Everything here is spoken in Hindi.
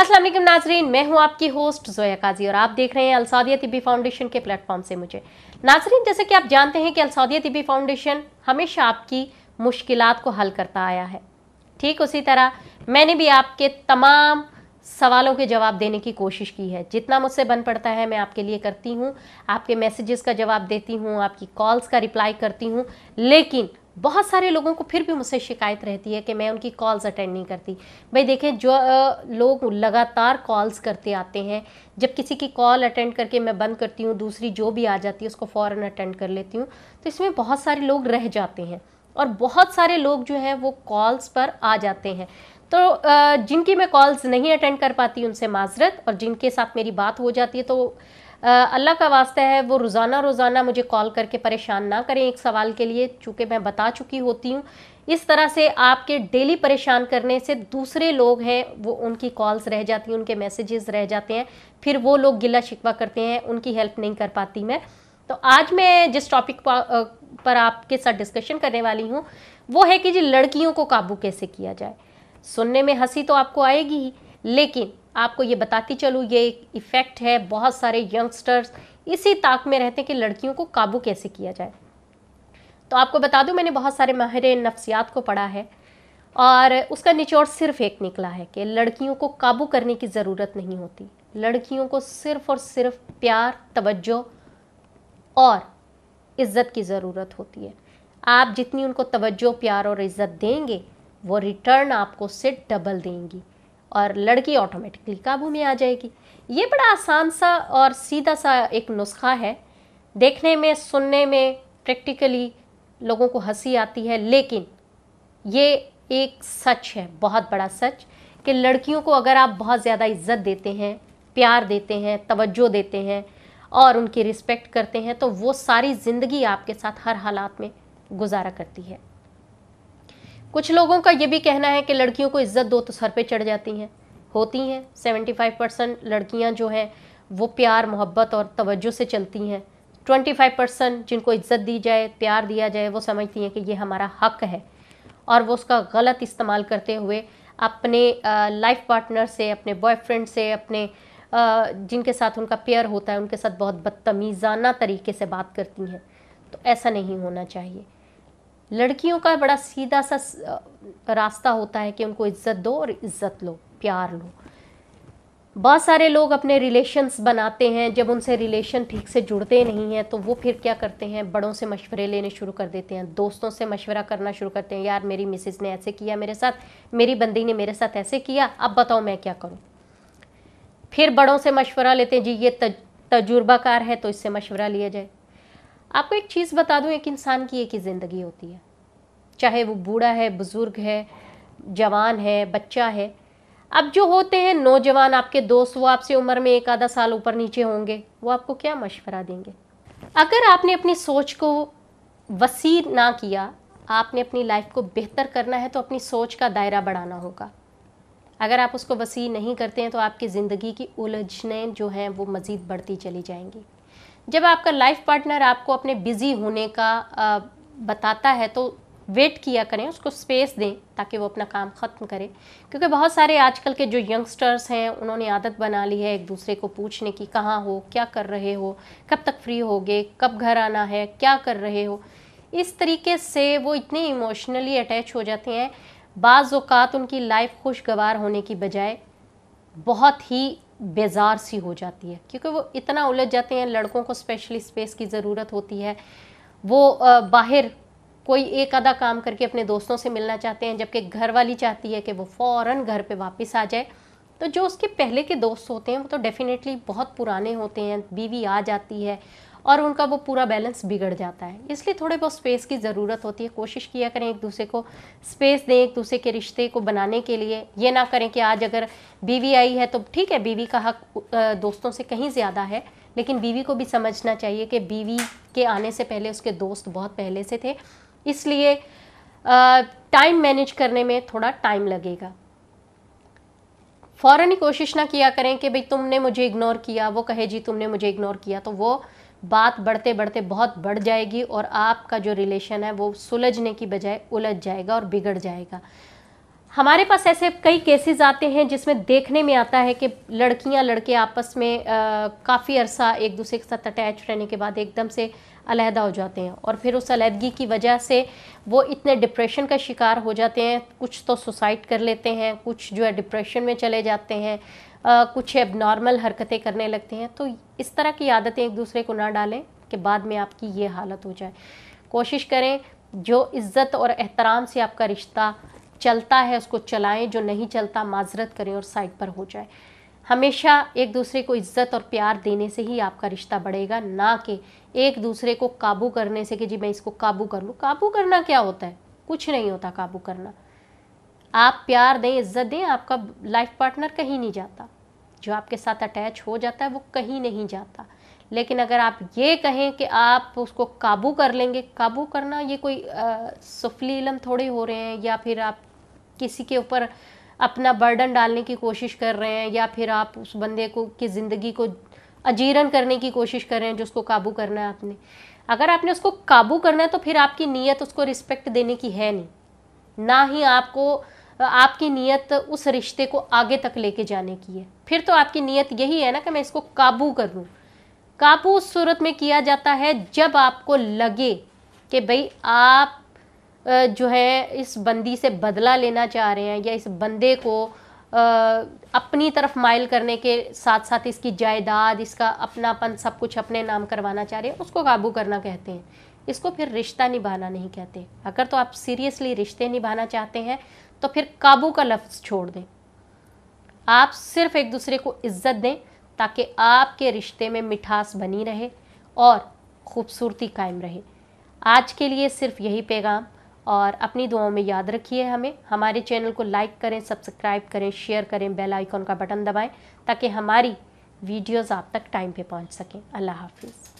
असलम नाजरीन मैं हूं आपकी होस्ट जोया काजी और आप देख रहे हैं अलसादिया तिबी फाउंडेशन के प्लेटफॉर्म से मुझे नाजरीन जैसे कि आप जानते हैं कि अलसादिया तिबी फाउंडेशन हमेशा आपकी मुश्किल को हल करता आया है ठीक उसी तरह मैंने भी आपके तमाम सवालों के जवाब देने की कोशिश की है जितना मुझसे बन पड़ता है मैं आपके लिए करती हूँ आपके मैसेजेस का जवाब देती हूँ आपकी कॉल्स का रिप्लाई करती हूँ लेकिन बहुत सारे लोगों को फिर भी मुझसे शिकायत रहती है कि मैं उनकी कॉल्स अटेंड नहीं करती भाई देखें जो लोग लगातार कॉल्स करते आते हैं जब किसी की कॉल अटेंड करके मैं बंद करती हूँ दूसरी जो भी आ जाती है उसको फ़ौरन अटेंड कर लेती हूँ तो इसमें बहुत सारे लोग रह जाते हैं और बहुत सारे लोग जो हैं वो कॉल्स पर आ जाते हैं तो जिनकी मैं कॉल्स नहीं अटेंड कर पाती उनसे माजरत और जिनके साथ मेरी बात हो जाती है तो अल्लाह का वास्ता है वो रोज़ाना रोज़ाना मुझे कॉल करके परेशान ना करें एक सवाल के लिए चूँकि मैं बता चुकी होती हूँ इस तरह से आपके डेली परेशान करने से दूसरे लोग हैं वो उनकी कॉल्स रह जाती हैं उनके मैसेजेस रह जाते हैं फिर वो लोग गिला शिकवा करते हैं उनकी हेल्प नहीं कर पाती मैं तो आज मैं जिस टॉपिक पर आपके साथ डिस्कशन करने वाली हूँ वो है कि जी लड़कियों को काबू कैसे किया जाए सुनने में हंसी तो आपको आएगी ही लेकिन आपको ये बताती चलूँ ये एक इफ़ेक्ट है बहुत सारे यंगस्टर्स इसी ताक में रहते हैं कि लड़कियों को काबू कैसे किया जाए तो आपको बता दूँ मैंने बहुत सारे माहिर नफ्सियात को पढ़ा है और उसका निचोड़ सिर्फ एक निकला है कि लड़कियों को काबू करने की ज़रूरत नहीं होती लड़कियों को सिर्फ और सिर्फ प्यार तवज्जो और इज़्ज़त की ज़रूरत होती है आप जितनी उनको तवज्जो प्यार और इज़्ज़त देंगे वो रिटर्न आपको से डबल देंगी और लड़की ऑटोमेटिकली काबू में आ जाएगी ये बड़ा आसान सा और सीधा सा एक नुस्खा है देखने में सुनने में प्रैक्टिकली लोगों को हंसी आती है लेकिन ये एक सच है बहुत बड़ा सच कि लड़कियों को अगर आप बहुत ज़्यादा इज्जत देते हैं प्यार देते हैं तवज्जो देते हैं और उनकी रिस्पेक्ट करते हैं तो वो सारी ज़िंदगी आपके साथ हर हालात में गुजारा करती है कुछ लोगों का ये भी कहना है कि लड़कियों को इज्जत दो तो सर पे चढ़ जाती हैं होती हैं 75 परसेंट लड़कियाँ जो हैं वो प्यार मोहब्बत और तवज्जो से चलती हैं 25 परसेंट जिनको इज्जत दी जाए प्यार दिया जाए वो समझती हैं कि ये हमारा हक है और वो उसका गलत इस्तेमाल करते हुए अपने लाइफ पार्टनर से अपने बॉयफ्रेंड से अपने आ, जिनके साथ उनका प्यार होता है उनके साथ बहुत बदतमीज़ाना तरीके से बात करती हैं तो ऐसा नहीं होना चाहिए लड़कियों का बड़ा सीधा सा रास्ता होता है कि उनको इज्जत दो और इज्जत लो प्यार लो बहुत सारे लोग अपने रिलेशन्स बनाते हैं जब उनसे रिलेशन ठीक से जुड़ते नहीं हैं तो वो फिर क्या करते हैं बड़ों से मशवरे लेने शुरू कर देते हैं दोस्तों से मशवरा करना शुरू करते हैं यार मेरी मिसेज ने ऐसे किया मेरे साथ मेरी बंदी ने मेरे साथ ऐसे किया अब बताओ मैं क्या करूँ फिर बड़ों से मशवरा लेते हैं जी ये तजुर्बाकार है तो इससे मशवरा लिया जाए आपको एक चीज़ बता दूँ एक इंसान की एक ही ज़िंदगी होती है चाहे वो बूढ़ा है बुज़ुर्ग है जवान है बच्चा है अब जो होते हैं नौजवान आपके दोस्त वो आपसे उम्र में एक आधा साल ऊपर नीचे होंगे वो आपको क्या मशवरा देंगे अगर आपने अपनी सोच को वसी ना किया आपने अपनी लाइफ को बेहतर करना है तो अपनी सोच का दायरा बढ़ाना होगा अगर आप उसको वसी नहीं करते हैं तो आपकी ज़िंदगी की उलझने जो हैं वो मज़ीद बढ़ती चली जाएंगी जब आपका लाइफ पार्टनर आपको अपने बिज़ी होने का बताता है तो वेट किया करें उसको स्पेस दें ताकि वो अपना काम ख़त्म करे क्योंकि बहुत सारे आजकल के जो यंगस्टर्स हैं उन्होंने आदत बना ली है एक दूसरे को पूछने की कहाँ हो क्या कर रहे हो कब तक फ्री होगे कब घर आना है क्या कर रहे हो इस तरीके से वो इतने इमोशनली अटैच हो जाते हैं बाज़ उनकी लाइफ खुशगवार होने की बजाय बहुत ही बेजार सी हो जाती है क्योंकि वो इतना उलझ जाते हैं लड़कों को स्पेशली स्पेस की ज़रूरत होती है वो बाहर कोई एक आधा काम करके अपने दोस्तों से मिलना चाहते हैं जबकि घर वाली चाहती है कि वो फ़ौर घर पे वापस आ जाए तो जो उसके पहले के दोस्त होते हैं वो तो डेफ़िनेटली बहुत पुराने होते हैं बीवी आ जाती है और उनका वो पूरा बैलेंस बिगड़ जाता है इसलिए थोड़े बहुत स्पेस की ज़रूरत होती है कोशिश किया करें एक दूसरे को स्पेस दें एक दूसरे के रिश्ते को बनाने के लिए ये ना करें कि आज अगर बीवी आई है तो ठीक है बीवी का हक दोस्तों से कहीं ज़्यादा है लेकिन बीवी को भी समझना चाहिए कि बीवी के आने से पहले उसके दोस्त बहुत पहले से थे इसलिए टाइम मैनेज करने में थोड़ा टाइम लगेगा फ़ौरन ही कोशिश ना किया करें कि भाई तुमने मुझे इग्नोर किया वो कहे जी तुमने मुझे इग्नोर किया तो वो बात बढ़ते बढ़ते बहुत बढ़ जाएगी और आपका जो रिलेशन है वो सुलझने की बजाय उलझ जाएगा और बिगड़ जाएगा हमारे पास ऐसे कई केसेस आते हैं जिसमें देखने में आता है कि लड़कियां लड़के आपस में काफ़ी अरसा एक दूसरे के साथ अटैच रहने के बाद एकदम से अलहदा हो जाते हैं और फिर उस अलहदगी की वजह से वो इतने डिप्रेशन का शिकार हो जाते हैं कुछ तो सुसाइड कर लेते हैं कुछ जो है डिप्रेशन में चले जाते हैं आ, कुछ एबनॉर्मल हरकतें करने लगते हैं तो इस तरह की आदतें एक दूसरे को ना डालें कि बाद में आपकी ये हालत हो जाए कोशिश करें जो इज़्ज़त और एहतराम से आपका रिश्ता चलता है उसको चलाएं जो नहीं चलता माजरत करें और साइड पर हो जाए हमेशा एक दूसरे को इज्जत और प्यार देने से ही आपका रिश्ता बढ़ेगा ना कि एक दूसरे को काबू करने से कि जी मैं इसको काबू कर लूँ काबू करना क्या होता है कुछ नहीं होता काबू करना आप प्यार दें इज्जत दें आपका लाइफ पार्टनर कहीं नहीं जाता जो आपके साथ अटैच हो जाता है वो कहीं नहीं जाता लेकिन अगर आप ये कहें कि आप उसको काबू कर लेंगे काबू करना ये कोई सफली इलम थोड़े हो रहे हैं या फिर आप किसी के ऊपर अपना बर्डन डालने की कोशिश कर रहे हैं या फिर आप उस बंदे को की ज़िंदगी को अजीरन करने की कोशिश कर रहे हैं जो उसको काबू करना है आपने अगर आपने उसको काबू करना है तो फिर आपकी नीयत उसको रिस्पेक्ट देने की है नहीं ना ही आपको आपकी नीयत उस रिश्ते को आगे तक लेके जाने की है फिर तो आपकी नीयत यही है ना कि मैं इसको काबू कर लूँ काबू उस सूरत में किया जाता है जब आपको लगे कि भाई आप जो है इस बंदी से बदला लेना चाह रहे हैं या इस बंदे को अपनी तरफ माइल करने के साथ साथ इसकी जायदाद इसका अपनापन सब कुछ अपने नाम करवाना चाह रहे हैं उसको काबू करना कहते हैं इसको फिर रिश्ता निभाना नहीं कहते अगर तो आप सीरियसली रिश्ते निभाना चाहते हैं तो फिर काबू का लफ्ज़ छोड़ दें आप सिर्फ एक दूसरे को इज्जत दें ताकि आपके रिश्ते में मिठास बनी रहे और ख़ूबसूरती कायम रहे आज के लिए सिर्फ यही पैगाम और अपनी दुआओं में याद रखिए हमें हमारे चैनल को लाइक करें सब्सक्राइब करें शेयर करें बेल आइकॉन का बटन दबाएं ताकि हमारी वीडियोस आप तक टाइम पे पहुंच सकें अल्लाह हाफिज़